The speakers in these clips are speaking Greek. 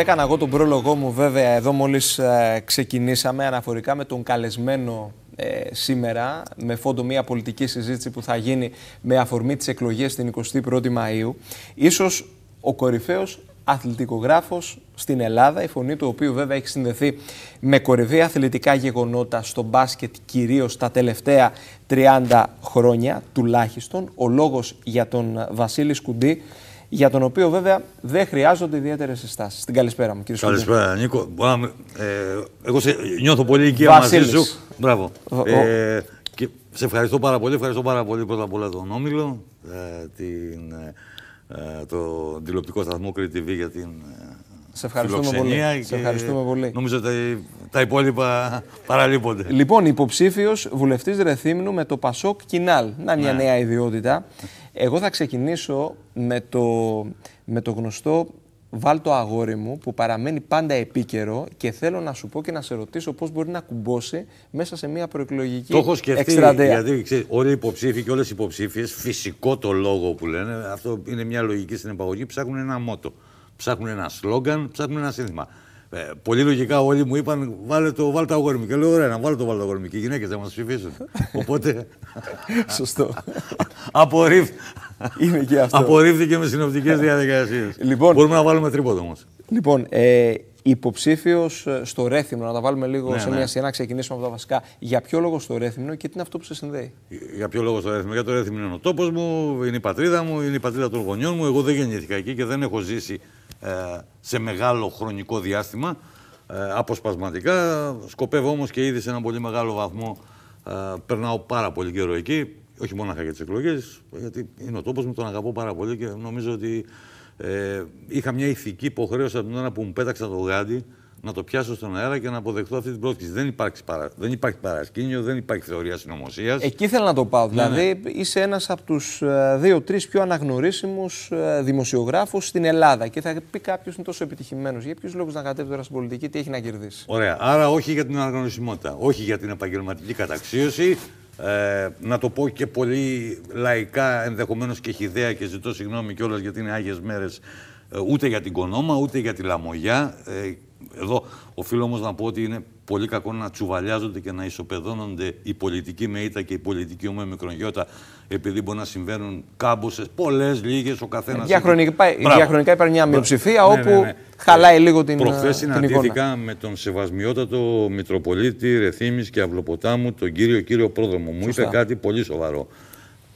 Έκανα εγώ τον πρόλογό μου βέβαια εδώ μόλις ε, ξεκινήσαμε αναφορικά με τον καλεσμένο ε, σήμερα με φόντο μια πολιτική συζήτηση που θα γίνει με αφορμή τις εκλογές την 21η Μαΐου. Ίσως ο κορυφαίος αθλητικογράφος στην Ελλάδα, η φωνή του οποίου βέβαια έχει συνδεθεί με κορυφαία αθλητικά γεγονότα στο μπάσκετ κυρίως τα τελευταία 30 χρόνια τουλάχιστον. Ο λόγος για τον Βασίλη Σκουντή για τον οποίο βέβαια δεν χρειάζονται ιδιαίτερες συστάσεις. Την καλησπέρα μου, κύριε Σκουμπούλη. Καλησπέρα, Νίκο. Ε, εγώ σε, νιώθω πολύ οικία μαζί σου. Μπράβο. Ε, σε ευχαριστώ πάρα πολύ. Ευχαριστώ πάρα πολύ πρώτα απ' όλα τον Όμιλο, ε, την, ε, το τηλεοπτικό σταθμό Κρήτη για την σε ευχαριστούμε πολύ. Σε ευχαριστούμε πολύ. Νομίζω ότι τα υπόλοιπα παραλείπονται. Λοιπόν, υποψήφιος βουλευτής Ρεθύμνου με το Πασόκ Κινάλ. Να μια ναι. νέα ιδιότητα. Εγώ θα ξεκινήσω με το, με το γνωστό βάλτο αγόρι μου που παραμένει πάντα επίκαιρο και θέλω να σου πω και να σε ρωτήσω πώς μπορεί να κουμπώσει μέσα σε μια προεκλογική Το έχω σκεφτεί γιατί ξέρεις, όλοι οι υποψήφοι και όλες οι υποψήφιες, φυσικό το λόγο που λένε αυτό είναι μια λογική στην επαγωγή ψάχνουν ένα μότο ψάχνουν ένα σλόγγαν, ψάχνουν ένα σύνθημα. Ε, πολύ λογικά όλοι μου είπαν βάλε το βάλτα αγόρι μου. Και λέω ωραία να βάλω το βάλτα αγόρι μου. Και οι γυναίκες θα μας ψηφίσουν. Οπότε... Σωστό. Απορρίφ... Είναι και αυτό. Απορρίφθηκε με συνοπτικές διαδικασίες. Λοιπόν, Μπορούμε να βάλουμε τρίποδο όμως. Λοιπόν, ε, υποψήφιος ε, στο Ρέθυμνο, να τα βάλουμε λίγο ναι, σε ναι. μια ναι. σειρά, να ξεκινήσουμε από τα βασικά. Για ποιο λόγο στο Ρέθυμνο και τι είναι αυτό που σε συνδέει. Για ποιο λόγο στο Ρέθυμνο. Για το Ρέθυμνο είναι ο τόπος μου, είναι η πατρίδα μου, είναι η πατρίδα των γονιών μου. Εγώ δεν γεννήθηκα εκεί και δεν έχω ζήσει ε, σε μεγάλο χρονικό διάστημα, ε, αποσπασματικά. Σκοπεύω όμως και ήδη σε ένα πολύ μεγάλο βαθμό, ε, περνάω πάρα πολύ καιρό εκεί, όχι μόνο για τις εκλογές, γιατί είναι ο τόπος μου, τον αγαπώ πάρα πολύ και νομίζω ότι είχα μια ηθική υποχρέωση από την ώρα που μου πέταξα το γάντι, να το πιάσω στον αέρα και να αποδεχτώ αυτή την πρόσκληση. Δεν υπάρχει, παρα... δεν υπάρχει παρασκήνιο, δεν υπάρχει θεωρία συνωμοσίας. Εκεί ήθελα να το πάω. Ναι, δηλαδή, ναι. είσαι ένας από τους ε, δύο-τρει πιο αναγνωρίσιμους ε, δημοσιογράφους στην Ελλάδα. Και θα πει κάποιος είναι τόσο επιτυχημένος. Για ποιους λόγους να κατέβει τώρα στην πολιτική, τι έχει να κερδίσει. Ωραία. Άρα, όχι για την αναγνωρισιμότητα, όχι για την επαγγελματική καταξίωση. Ε, να το πω και πολύ λαϊκά, ενδεχομένως και χιδέα και ζητώ συγγνώμη κιόλας γιατί είναι άγιες μέρες. ούτε για την Κονόμα, ούτε για τη Λαμογιά. Εδώ οφείλω όμως να πω ότι είναι πολύ κακό να τσουβαλιάζονται και να ισοπεδώνονται οι πολιτικοί με ήττα και οι πολιτικοί με μικρογιώτα, επειδή μπορεί να συμβαίνουν κάμποσες, πολλές, λίγες, ο καθένας. Διαχρονικά, έχει... διαχρονικά υπάρχει μια μειοψηφία ναι, όπου ναι, ναι. χαλάει λίγο την. Προχθές ε, συναντήθηκα με τον σεβασμιότατο Μητροπολίτη Ρεθύμης και Αυλοποτάμου, τον κύριο κύριο πρόδρομο. Μου Σωστά. είπε κάτι πολύ σοβαρό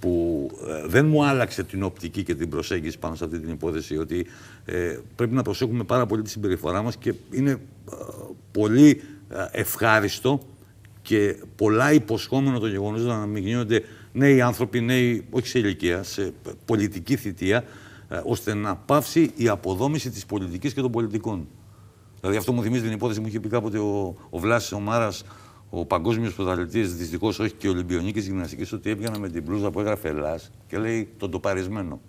που ε, δεν μου άλλαξε την οπτική και την προσέγγιση πάνω σε αυτή την υπόθεση ότι ε, πρέπει να προσέχουμε πάρα πολύ τη συμπεριφορά μας και είναι ε, πολύ ε, ευχάριστο και πολλά υποσχόμενο το γεγονός να αναμειγνύονται νέοι άνθρωποι, νέοι όχι σε ηλικία, σε πολιτική θητεία, ώστε να πάυσει η αποδόμηση της πολιτικής και των πολιτικών. Δηλαδή αυτό μου θυμίζει την υπόθεση που είχε πει κάποτε ο, ο Βλάσης ο Μάρας, ο παγκόσμιος πρωταθλητής, δυστυχώς όχι και ο Ολυμπιονίκης γυμναστικής, ότι έβγαινα με την μπλούζα που έγραφε Ελλά και λέει τον τοπαρισμένο.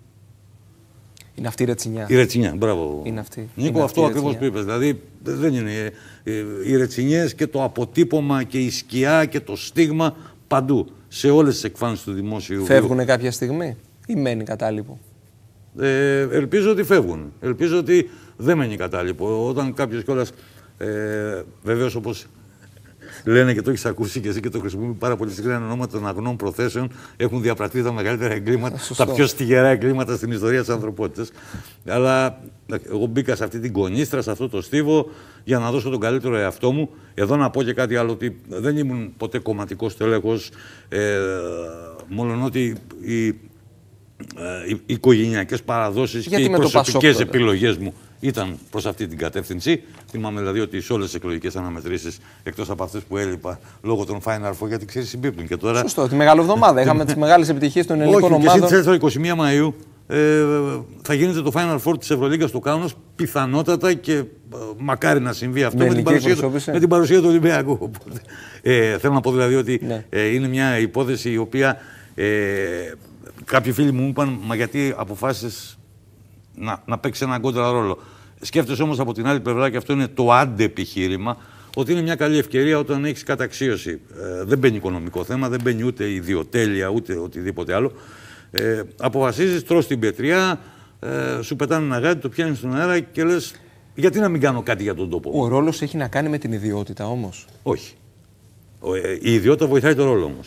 Είναι αυτή η ρετσινιά. Η ρετσινιά, μπράβο. Είναι αυτή. Νίκο, αυτό ακριβώ που είπες. Δηλαδή δεν είναι. Ε, ε, οι ρετσινιές και το αποτύπωμα και η σκιά και το στίγμα παντού. Σε όλες τις εκφάνσεις του δημόσιου. Φεύγουν κάποια στιγμή ή μένει κατάλοιπο. Ε, ελπίζω ότι φεύγουν. Ελπίζω ότι δεν μένει κατάλοιπο. Όταν κάποιος κιόλας. Ε, Βεβαίως, όπως λένε και το έχεις ακούσει και εσύ και το χρησιμοποιούμε πάρα πολύ συχνά ονόματα των αγνών προθέσεων. Έχουν διαπραχθεί τα μεγαλύτερα εγκλήματα, ε, τα πιο στιγερά εγκλήματα στην ιστορία της ανθρωπότητας. Αλλά εγώ μπήκα σε αυτή την κονίστρα, σε αυτό το στίβο, για να δώσω τον καλύτερο εαυτό μου. Εδώ να πω και κάτι άλλο, ότι δεν ήμουν ποτέ κομματικός τελέχο. Ε, μόλον ότι οι, ε, οι, οι οικογενειακές παραδόσεις και οι προσωπικέ επιλογές μου ήταν προς αυτή την κατεύθυνση. Θυμάμαι δηλαδή ότι σε όλες τις εκλογικές αναμετρήσεις, εκτός από αυτές που έλειπα λόγω των Final Four, γιατί ξέρεις, συμπίπτουν και τώρα. Σωστό, τη μεγάλη εβδομάδα. Είχαμε τις μεγάλες επιτυχίες των ελληνικών Όχι, ομάδων. Και εσύ 21 Μαου ε, θα γίνεται το Final Four της Ευρωλίγα του Κάουνο πιθανότατα και ε, μακάρι να συμβεί αυτό με, την, παρουσία του, με την παρουσία του Ολυμπιακού. ε, θέλω να πω δηλαδή ότι ναι. ε, είναι μια υπόθεση η οποία ε, κάποιοι φίλοι μου είπαν, μα γιατί αποφάσει να, να παίξει έναν κόντρα ρόλο. Σκέφτεσαι όμως από την άλλη πλευρά, και αυτό είναι το αντεπιχείρημα, ότι είναι μια καλή ευκαιρία όταν έχεις καταξίωση. Ε, δεν μπαίνει οικονομικό θέμα, δεν μπαίνει ούτε ιδιοτέλεια, ούτε οτιδήποτε άλλο. Ε, αποφασίζεις, τρώ την πετριά, ε, σου πετάνε ένα γάτι, το πιάνεις στον αέρα και λες, γιατί να μην κάνω κάτι για τον τόπο. Ο ρόλος έχει να κάνει με την ιδιότητα όμως. Όχι. Ε, η ιδιότητα βοηθάει τον ρόλο όμως.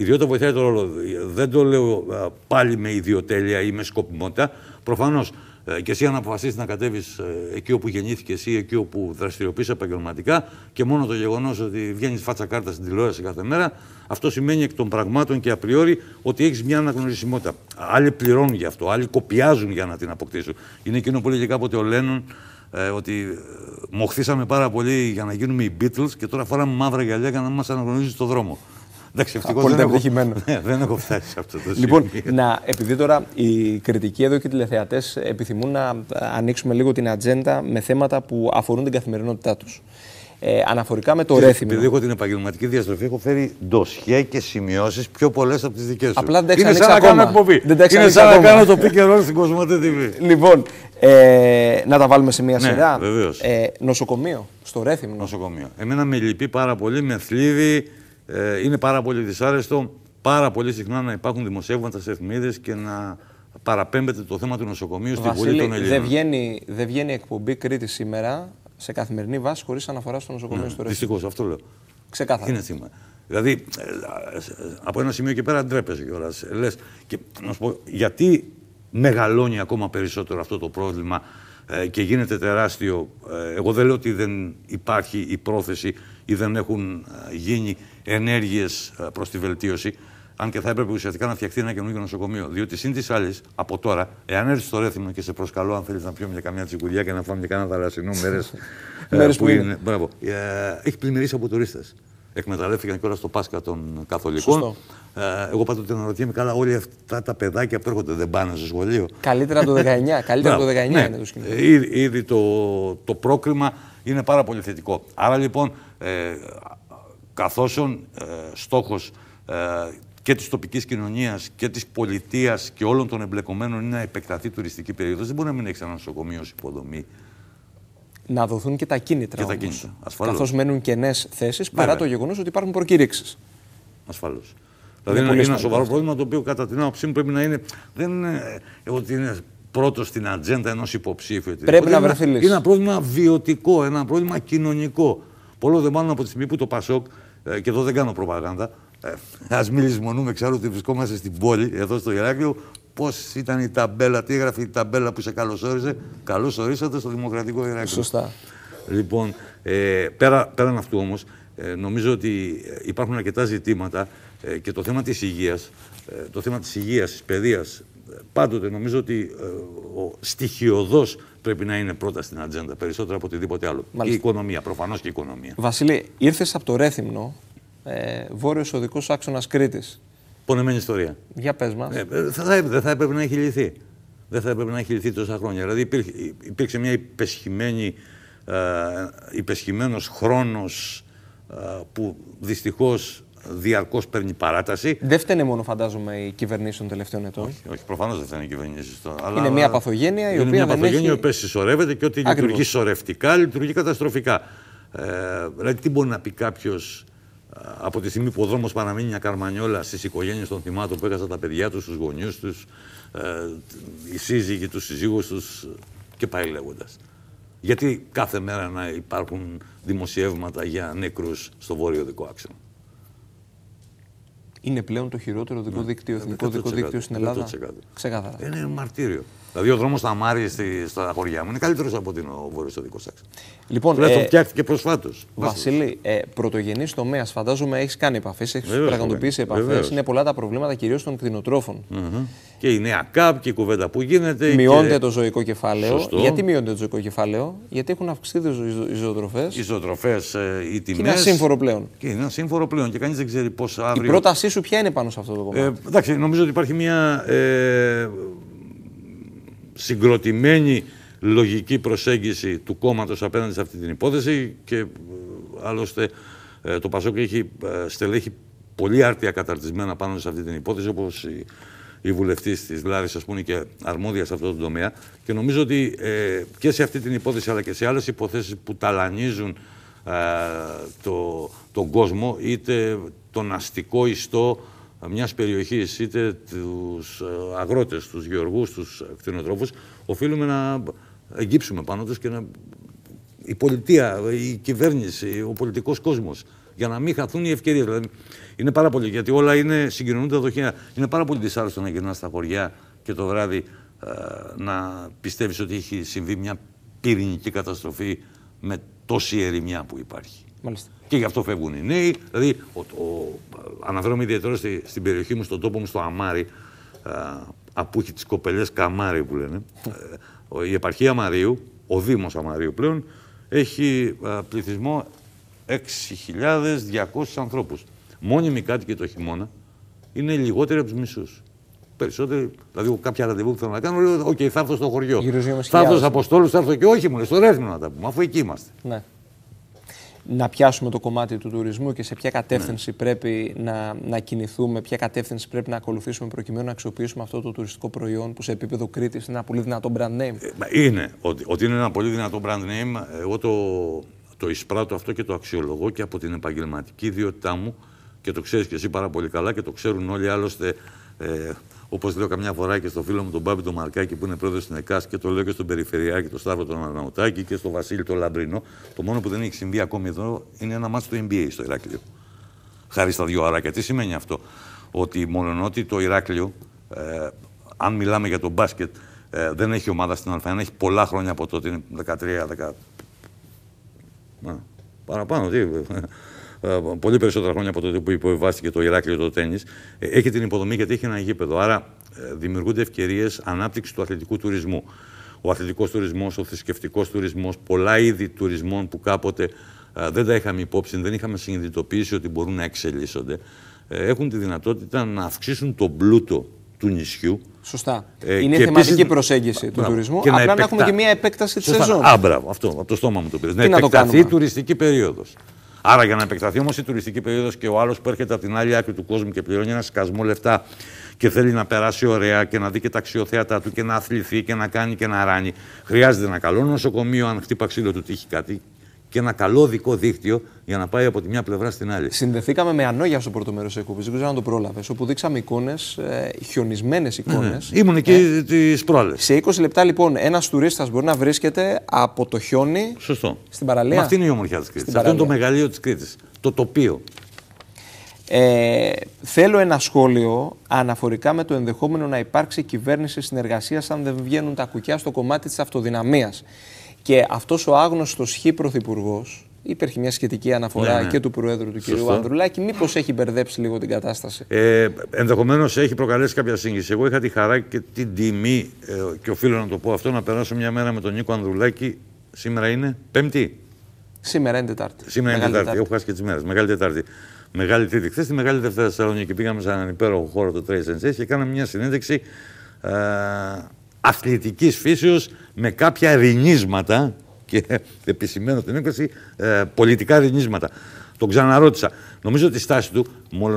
Ιδιότητα βοηθάει το ρόλο. Δεν το λέω πάλι με ιδιοτέλεια ή με σκοπιμότητα. Προφανώς ε, και εσύ αν αποφασίσεις να κατέβεις ε, εκεί όπου γεννήθηκε ή εκεί όπου δραστηριοποιείς επαγγελματικά και μόνο το γεγονός ότι βγαίνεις φάτσα κάρτα στην τηλεόραση κάθε μέρα, αυτό σημαίνει εκ των πραγμάτων και απριόρι ότι έχεις μια αναγνωρισιμότητα. Άλλοι πληρώνουν γι' αυτό, άλλοι κοπιάζουν για να την αποκτήσουν. Είναι εκείνο που λέει κάποτε ο Λένον ε, ότι ε, μοχθήσαμε πάρα πολύ για να γίνουμε οι Beatles και τώρα φοράμε μαύρα γυαλιά για να μας αναγνωρίζει το δρόμο. Εντάξει, ευτυχώς δεν, έχω... Ναι, δεν έχω φτάσει σε αυτό το λοιπόν, σημείο. Λοιπόν, να, επειδή τώρα οι κριτικοί εδώ και οι τηλεθεατές επιθυμούν να ε, ανοίξουμε λίγο την ατζέντα με θέματα που αφορούν την καθημερινότητά τους. Ε, αναφορικά με το και ρέθιμο. Επειδή έχω την επαγγελματική διαστροφή, έχω φέρει ντοσιέ και σημειώσεις πιο πολλές από τις δικές σου. Απλά δεν τα Είναι σαν να κάνω εκπομπή. Είναι σαν να κάνω το καιρό στην Κοσμοτέ TV. Λοιπόν, ε, να τα βάλουμε σε μία ναι, σειρά. Ε, νοσοκομείο, στο ρέθιμο. Νοσοκομείο. Εμένα με λυπεί πάρα πολύ, με θλίβει ε, είναι πάρα πολύ δυσάρεστο πάρα πολύ συχνά να υπάρχουν δημοσιεύματα σε εφημερίδες και να παραπέμπεται το θέμα του νοσοκομείου στην Βουλή των Ελλήνων. Δεν βγαίνει, δε βγαίνει εκπομπή Κρήτη σήμερα σε καθημερινή βάση χωρίς αναφορά στο νοσοκομείο ναι, στο Ρέθινο. Δυστυχώς, αυτό λέω. Ξεκάθαρα. Είναι θύμα. Δηλαδή, ε, ε, από ένα σημείο και πέρα ντρέπεσαι κιόλας. Λες, και να σου πω, γιατί μεγαλώνει ακόμα περισσότερο αυτό το πρόβλημα ε, και γίνεται τεράστιο. εγώ δεν λέω ότι δεν υπάρχει η πρόθεση ή δεν έχουν γίνει ενέργειες ε, προς τη βελτίωση. Αν και θα έπρεπε ουσιαστικά να φτιαχτεί ένα καινούργιο νοσοκομείο. Διότι συν της άλλης, από τώρα, εάν έρθεις στο Ρέθυμνο και σε προσκαλώ, αν θέλεις να πιούμε για καμιά τσιγκουλιά και να φάμε για κανένα θαλασσινό, μέρες ε, που είναι. είναι. Μπράβο. Ε, έχει πλημμυρίσει από τουρίστες. Εκμεταλλεύτηκαν και όλα στο Πάσχα των Καθολικών. Ε, εγώ την αναρωτιέμαι, καλά, όλοι αυτά τα παιδάκια που έρχονται δεν πάνε στο σχολείο. Καλύτερα το 19. Καλύτερα το 19 ναι. είναι το σκηνικό. ήδη το, το πρόκριμα είναι πάρα πολύ θετικό. Άρα λοιπόν, ε, καθώς ε, στόχος ε, και της τοπικής κοινωνίας και της πολιτείας και όλων των εμπλεκομένων είναι να επεκταθεί τουριστική περίοδος, δεν μπορεί να μην έχει ένα νοσοκομείο υποδομή να δοθούν και τα κίνητρα. Και όμως, τα κίνητρα. Καθώς μένουν κενές θέσεις παρά το γεγονός ότι υπάρχουν προκήρυξεις. Ασφαλώς. Δηλαδή είναι, είναι ένα σοβαρό πρόβλημα το οποίο κατά την άποψή μου πρέπει να είναι. Δεν είναι ε, ότι είναι πρώτος στην ατζέντα ενός υποψήφιου. Πρέπει Είναι ένα πρόβλημα βιωτικό, ένα πρόβλημα κοινωνικό. Πολλό δε μάλλον από τη στιγμή που το Πασόκ ε, και εδώ δεν κάνω προπαγάνδα, ε, ας μην λησμονούμε, ξέρω ότι βρισκόμαστε στην πόλη, εδώ στο Ηράκλειο, πώς ήταν η ταμπέλα, τι έγραφε η ταμπέλα που σε καλωσόρισε. Καλώ ορίσατε στο Δημοκρατικό Ηράκλειο. Σωστά. Λοιπόν, ε, πέρα, πέραν αυτού όμως, ε, νομίζω ότι ε, υπάρχουν αρκετά ζητήματα ε, και το θέμα της υγείας, το θέμα της υγείας, της παιδείας, πάντοτε νομίζω ότι ε, ο στοιχείοδό πρέπει να είναι πρώτα στην ατζέντα, περισσότερο από οτιδήποτε άλλο. Η οικονομία, προφανώς και η οικονομία. Βασίλη, ήρθες από το Ρέθυμνο, ε, βόρειος οδικός άξονας Κρήτης. Πονεμένη ιστορία. Για πες μας. Ε, ε, δεν θα έπρεπε να έχει λυθεί. Δεν θα έπρεπε να έχει λυθεί τόσα χρόνια. Δηλαδή υπήρχε, υπήρξε μια υπεσχημένη, ε, χρόνος που δυστυχώς διαρκώς παίρνει παράταση. Δεν φταίνε μόνο, φαντάζομαι, οι κυβερνήσει των τελευταίων ετών. Όχι, όχι προφανώς δεν φταίνε οι κυβερνήσεις Αλλά... Είναι μια παθογένεια η οποία. Είναι μια παθογένεια έχει... η οποία συσσωρεύεται και ότι λειτουργεί σωρευτικά, λειτουργεί καταστροφικά. Ε, δηλαδή, τι μπορεί να πει κάποιος ε, από τη στιγμή που ο δρόμος παραμένει μια καρμανιόλα στις οικογένειες των θυμάτων που έχασαν τα παιδιά τους, τους γονεί τους, ε, οι σύζυγοι τους, συζύγου τους και πάει λέγοντας. Γιατί κάθε μέρα να υπάρχουν δημοσιεύματα για νεκρούς στο βόρειο δικό είναι πλέον το χειρότερο οδικό ναι. δίκτυο, ναι, εθνικό δίκτυο στην Ελλάδα. Ξεκάθαρα. Είναι μαρτύριο. Δηλαδή ο δρόμος στα Μάρια στα χωριά μου είναι καλύτερος από την βόρειο στο δικό Λοιπόν, Βασίλει, ε, φτιάχτηκε προσφάτως. Βασίλη, ε, πρωτογενής τομέας, φαντάζομαι έχεις κάνει επαφές, έχεις πραγματοποιήσει επαφέ. Είναι πολλά τα προβλήματα κυρίως των κτηνοτρόφων. Mm-hmm. Και η νέα ΚΑΠ και η κουβέντα που γίνεται. Μειώνεται και... το ζωικό κεφάλαιο. Σωστό. Γιατί μειώνεται το ζωικό κεφάλαιο, Γιατί έχουν αυξηθεί οι ζωοτροφές. Οι ζωοτροφές, ε, οι τιμέ. Είναι ασύμφορο πλέον. Και είναι ασύμφορο πλέον και κανείς δεν ξέρει πώς αύριο. Η πρότασή σου ποια είναι πάνω σε αυτό το ε, κομμάτι. Ε, εντάξει, νομίζω ότι υπάρχει μια. Ε, συγκροτημένη λογική προσέγγιση του κόμματος απέναντι σε αυτή την υπόθεση και ε, άλλωστε ε, το Πασόκ έχει ε, στελέχη πολύ άρτια καταρτισμένα πάνω σε αυτή την υπόθεση όπως η, η βουλευτής της Λάρης, ας πούμε, και αρμόδια σε αυτό το τομέα. Και νομίζω ότι και σε αυτή την υπόθεση, αλλά και σε άλλες υποθέσεις που ταλανίζουν το, τον κόσμο, είτε τον αστικό ιστό, μιας περιοχής, είτε τους ε, αγρότες, τους γεωργούς, τους κτηνοτρόφους, οφείλουμε να εγγύψουμε πάνω τους και να... η πολιτεία, η κυβέρνηση, ο πολιτικός κόσμος, για να μην χαθούν οι ευκαιρίες. Δηλαδή, είναι πάρα πολύ, γιατί όλα είναι, συγκοινωνούν τα δοχεία. Είναι πάρα πολύ δυσάρεστο να γυρνάς στα χωριά και το βράδυ ε, να πιστεύεις ότι έχει συμβεί μια πυρηνική καταστροφή με τόση ερημιά που υπάρχει. Μάλιστα. Και γι' αυτό φεύγουν οι νέοι. Δηλαδή, ο, ο, αναφέρομαι ιδιαίτερα στη, στην περιοχή μου, στον τόπο μου, στο Αμάρι, από τι κοπελέ Καμάρι που λένε. Ε, η επαρχία Αμαρίου, ο Δήμος Αμαρίου πλέον, έχει πληθυσμό 6.200 ανθρώπους. Μόνιμοι κάτοικοι το χειμώνα είναι λιγότεροι από τους μισούς. Περισσότεροι, δηλαδή κάποια ραντεβού που θέλω να κάνω, λέω: Οκ, θα έρθω στο χωριό. Θα έρθω στους Αποστόλους, θα έρθω και όχι, μου Στο Ρέθμινο να τα πούμε, αφού εκεί είμαστε. Ναι να πιάσουμε το κομμάτι του τουρισμού και σε ποια κατεύθυνση ναι. πρέπει να, να κινηθούμε, ποια κατεύθυνση πρέπει να ακολουθήσουμε προκειμένου να αξιοποιήσουμε αυτό το τουριστικό προϊόν που σε επίπεδο Κρήτης είναι ένα πολύ δυνατό brand name. Ε, είναι. Ότι, ότι είναι ένα πολύ δυνατό brand name, εγώ το, το εισπράττω αυτό και το αξιολογώ και από την επαγγελματική ιδιότητά μου και το ξέρεις και εσύ πάρα πολύ καλά και το ξέρουν όλοι άλλωστε. Ε, Όπως λέω καμιά φορά και στο φίλο μου τον Μπάμπη τον Μαρκάκη που είναι πρόεδρος στην ΕΚΑΣ και το λέω και στον Περιφερειάκη, τον Σταύρο τον Αναουτάκη και στον Βασίλη τον Λαμπρινό. Το μόνο που δεν έχει συμβεί ακόμη εδώ είναι ένα μάτι του NBA στο Ηράκλειο. Χάρη στα δύο αράκια. Τι σημαίνει αυτό. Ότι μολονότι το Ηράκλειο, ε, αν μιλάμε για το μπάσκετ, ε, δεν έχει ομάδα στην α έχει πολλά χρόνια από τότε, είναι 13, 10. παραπάνω, τι. Ε, ε, πολύ περισσότερα χρόνια από τότε που υποβιβάστηκε το Ηράκλειο το τέννη, ε, έχει την υποδομή γιατί έχει ένα γήπεδο. Άρα ε, δημιουργούνται ευκαιρίες ανάπτυξης του αθλητικού τουρισμού. Ο αθλητικός τουρισμός, ο θρησκευτικός τουρισμός, πολλά είδη τουρισμών που κάποτε δεν τα είχαμε υπόψη, δεν είχαμε συνειδητοποιήσει ότι μπορούν να εξελίσσονται, έχουν τη δυνατότητα να αυξήσουν τον πλούτο του νησιού. Σωστά. είναι θεματική προσέγγιση του τουρισμού. Και να, επεκτα... να έχουμε και μια επέκταση της σεζόν. Α, αυτό το στόμα μου το Να, Να επεκταθεί τουριστική περίοδος. Άρα για να επεκταθεί όμως η τουριστική περίοδος και ο άλλος που έρχεται από την άλλη άκρη του κόσμου και πληρώνει ένα σκασμό λεφτά και θέλει να περάσει ωραία και να δει και τα αξιοθέατα του και να αθληθεί και να κάνει και να ράνει, χρειάζεται ένα καλό νοσοκομείο αν χτύπα ξύλο του τύχει κάτι και ένα καλό δικό δίκτυο για να πάει από τη μια πλευρά στην άλλη. Συνδεθήκαμε με ανόγια στο πρώτο μέρος της εκπομπής, δεν ξέρω αν το πρόλαβες, όπου δείξαμε εικόνες, ε, χιονισμένες εικόνε. Ναι, ναι. ήμουν εκεί ε, τις Σε 20 λεπτά λοιπόν, ένας τουρίστας μπορεί να βρίσκεται από το χιόνι Σωστό. στην παραλία. Μα αυτή είναι η ομορφιά της Κρήτης. Αυτό είναι το μεγαλείο της Κρήτης. Το τοπίο. Ε, θέλω ένα σχόλιο αναφορικά με το ενδεχόμενο να υπάρξει κυβέρνηση συνεργασίας αν δεν βγαίνουν τα κουκιά στο κομμάτι της αυτοδυναμίας. Και αυτός ο άγνωστος χ πρωθυπουργός, υπήρχε μια σχετική αναφορά ναι, ναι, και του Προέδρου του κ. Ανδρουλάκη, μήπως έχει μπερδέψει λίγο την κατάσταση. Ε, Ενδεχομένως έχει προκαλέσει κάποια σύγχυση. Εγώ είχα τη χαρά και την τιμή, ε, και οφείλω να το πω αυτό, να περάσω μια μέρα με τον Νίκο Ανδρουλάκη. Σήμερα είναι Πέμπτη. Σήμερα είναι Τετάρτη. Σήμερα είναι Τετάρτη. Έχω χάσει και τις μέρες. Μεγάλη Τετάρτη. Μεγάλη Τρίτη. Χθες τη Μεγάλη Δευτέρα Θεσσαλονίκη πήγαμε σε έναν υπέροχο χώρο το και κάναμε μια συνέντευξη. Ε, αθλητικής φύσεως με κάποια ρινίσματα και επισημαίνω την έκφραση, ε, πολιτικά ρινίσματα. Τον ξαναρώτησα. Νομίζω ότι η στάση του,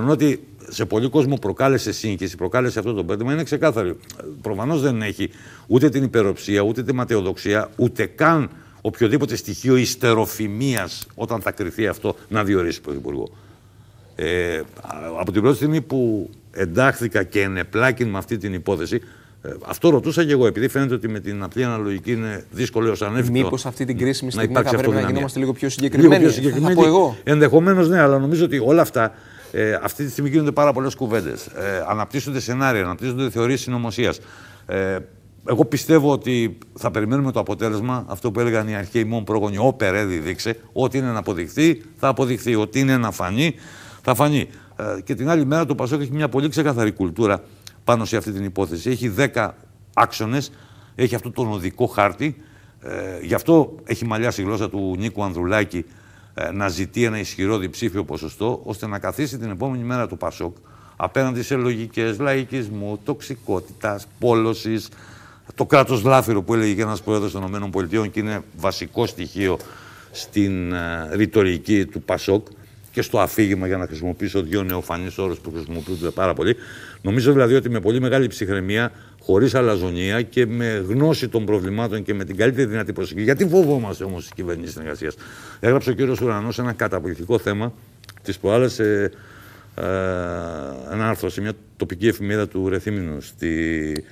ότι σε πολλοί κόσμο προκάλεσε σύγχυση, προκάλεσε αυτό το πέντημα, είναι ξεκάθαρη. Προφανώς δεν έχει ούτε την υπεροψία, ούτε τη ματαιοδοξία, ούτε καν οποιοδήποτε στοιχείο ιστεροφημίας όταν θα κρυθεί αυτό να διορίσει πρωθυπουργό. Ε, από την πρώτη στιγμή που εντάχθηκα και ενεπλάκην με αυτή την υπόθεση, ε, αυτό ρωτούσα και εγώ, επειδή φαίνεται ότι με την απλή αναλογική είναι δύσκολο έως ανέφικτο. Μήπως αυτή την κρίσιμη στιγμή θα πρέπει να γινόμαστε λίγο πιο συγκεκριμένοι. Λίγο πιο συγκεκριμένοι. Θα πω εγώ. Ενδεχομένως ναι, αλλά νομίζω ότι όλα αυτά ε, αυτή τη στιγμή γίνονται πάρα πολλές κουβέντες. Ε, αναπτύσσονται σενάρια, αναπτύσσονται θεωρίες συνωμοσίας. Ε, εγώ πιστεύω ότι θα περιμένουμε το αποτέλεσμα, αυτό που έλεγαν οι αρχαίοι μου πρόγονοι, όπερ δείξε, ό,τι είναι να αποδειχθεί, θα αποδειχθεί, ό,τι είναι να φανεί, θα φανεί. Ε, και την άλλη μέρα το Πασόκ έχει μια πολύ ξεκαθαρή κουλτούρα πάνω σε αυτή την υπόθεση. Έχει δέκα άξονες, έχει αυτόν τον οδικό χάρτη. Ε, γι' αυτό έχει μαλλιάσει η γλώσσα του Νίκου Ανδρουλάκη ε, να ζητεί ένα ισχυρό διψήφιο ποσοστό, ώστε να καθίσει την επόμενη μέρα του Πασόκ απέναντι σε λογικές λαϊκισμού, τοξικότητας, πόλωσης, το κράτος λάφυρο που έλεγε και ένας πρόεδρος των ΗΠΑ και είναι βασικό στοιχείο στην ε, ρητορική του Πασόκ και στο αφήγημα για να χρησιμοποιήσω δύο νεοφανείς όρους που χρησιμοποιούνται πάρα πολύ. Νομίζω δηλαδή ότι με πολύ μεγάλη ψυχραιμία, χωρίς αλαζονία και με γνώση των προβλημάτων και με την καλύτερη δυνατή προσοχή. Γιατί φοβόμαστε όμως τι κυβερνήσει συνεργασίας. Έγραψε ο κύριος Ουρανός ένα καταπληκτικό θέμα της προάλλες ε, ε, ένα άρθρο σε μια τοπική εφημερίδα του Ρεθίμινου στη,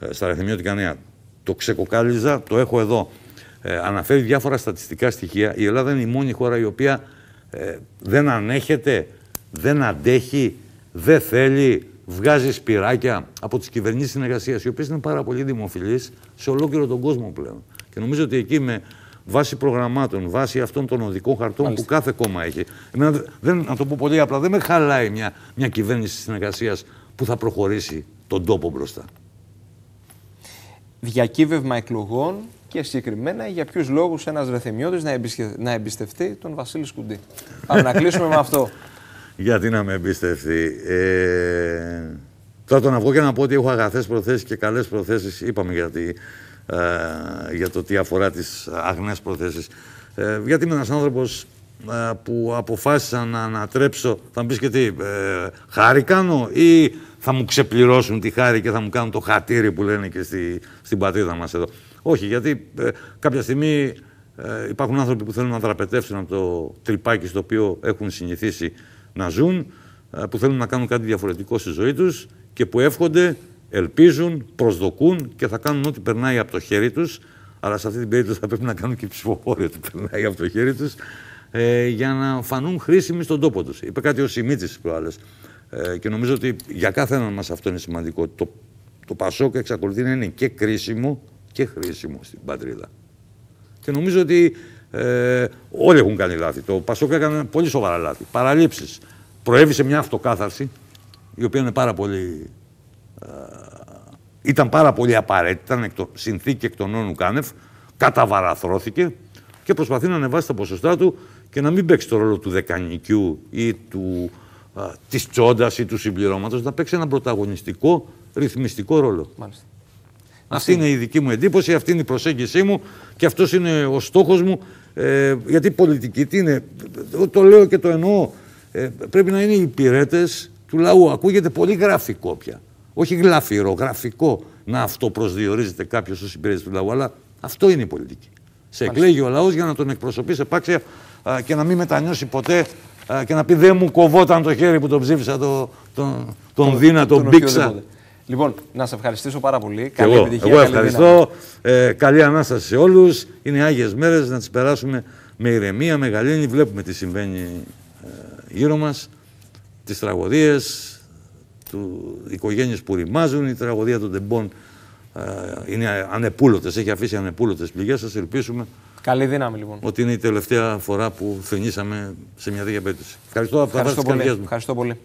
ε, στα Ρεθυμιώτικα Νέα. Το ξεκοκάλιζα, το έχω εδώ. Ε, αναφέρει διάφορα στατιστικά στοιχεία. Η Ελλάδα είναι η μόνη χώρα η οποία ε, δεν ανέχεται, δεν αντέχει, δεν θέλει, βγάζει σπυράκια από τις κυβερνήσεις συνεργασίας, οι οποίες είναι πάρα πολύ δημοφιλείς σε ολόκληρο τον κόσμο πλέον. Και νομίζω ότι εκεί με βάση προγραμμάτων, βάση αυτών των οδικών χαρτών που κάθε κόμμα έχει. δεν, να το πω πολύ απλά, δεν με χαλάει μια, μια κυβέρνηση συνεργασίας που θα προχωρήσει τον τόπο μπροστά. Διακύβευμα εκλογών και συγκεκριμένα για ποιους λόγους ένας ρεθεμιώτης να, να εμπιστευτεί τον Βασίλη Σκουντή. Αλλά να κλείσουμε με αυτό. Γιατί να με εμπιστευτεί. Ε, τώρα το να βγω και να πω ότι έχω αγαθές προθέσεις και καλές προθέσεις. Είπαμε γιατί, ε, για το τι αφορά τις αγνές προθέσεις. Ε, γιατί είμαι ένας άνθρωπος ε, που αποφάσισα να ανατρέψω, θα μου πεις και τι, ε, χάρη κάνω ή θα μου ξεπληρώσουν τη χάρη και θα μου κάνουν το χατήρι που λένε και στη, στην πατρίδα μας εδώ. Όχι, γιατί ε, κάποια στιγμή ε, υπάρχουν άνθρωποι που θέλουν να δραπετεύσουν από το τρυπάκι στο οποίο έχουν συνηθίσει να ζουν, ε, που θέλουν να κάνουν κάτι διαφορετικό στη ζωή τους και που εύχονται, ελπίζουν, προσδοκούν και θα κάνουν ό,τι περνάει από το χέρι τους. Αλλά σε αυτή την περίπτωση θα πρέπει να κάνουν και ψηφοφόροι ό,τι περνάει από το χέρι τους ε, για να φανούν χρήσιμοι στον τόπο τους. Είπε κάτι ο Σιμίτη προάλλες. Ε, και νομίζω ότι για κάθε έναν μας αυτό είναι σημαντικό. Το, το Πασόκ εξακολουθεί να είναι και κρίσιμο και χρήσιμο στην πατρίδα. Και νομίζω ότι ε, όλοι έχουν κάνει λάθη. Το Πασόκ έκανε πολύ σοβαρά λάθη. Παραλήψεις. Προέβησε μια αυτοκάθαρση η οποία είναι πάρα πολύ. Ε, ήταν πάρα πολύ απαραίτητη. ήταν εκ συνθήκη εκ των όνων κάνευ, καταβαραθρώθηκε και προσπαθεί να ανεβάσει τα ποσοστά του και να μην παίξει το ρόλο του δεκανικιού ή του, τη ε, της τσόντας ή του συμπληρώματος, να παίξει ένα πρωταγωνιστικό, ρυθμιστικό ρόλο. Μάλιστα. Αυτή είναι η δική μου εντύπωση, αυτή είναι η προσέγγιση μου και αυτός είναι ο στόχος μου. Ε, γιατί πολιτική, τι είναι, το λέω και το εννοώ. Ε, πρέπει να είναι οι υπηρέτες του λαού. Ακούγεται πολύ γραφικό πια. Όχι γλαφυρό, γραφικό να αυτό προσδιορίζεται κάποιος ως υπηρέτης του λαού, αλλά αυτό είναι η πολιτική. Σε εκλέγει ο λαός για να τον εκπροσωπείς σε πάξια και να μην μετανιώσει ποτέ και να πει Δεν μου κοβόταν το χέρι που τον ψήφισα, το, τον, τον, τον, δύνατο, Λοιπόν, να σε ευχαριστήσω πάρα πολύ. καλή εγώ, επιτυχία. Εγώ ευχαριστώ. Ε, καλή, ε, ανάσταση σε όλους. Είναι άγιες μέρες να τις περάσουμε με ηρεμία, με γαλήνη. Βλέπουμε τι συμβαίνει ε, γύρω μας. Τις τραγωδίες, οικογένειες που ρημάζουν. Η τραγωδία των τεμπών ε, είναι ανεπούλωτες. Έχει αφήσει ανεπούλωτες πληγές. σα ελπίσουμε. Καλή δύναμη λοιπόν. Ότι είναι η τελευταία φορά που θρυνήσαμε σε μια τέτοια περίπτωση. Ευχαριστώ από Ευχαριστώ πολύ.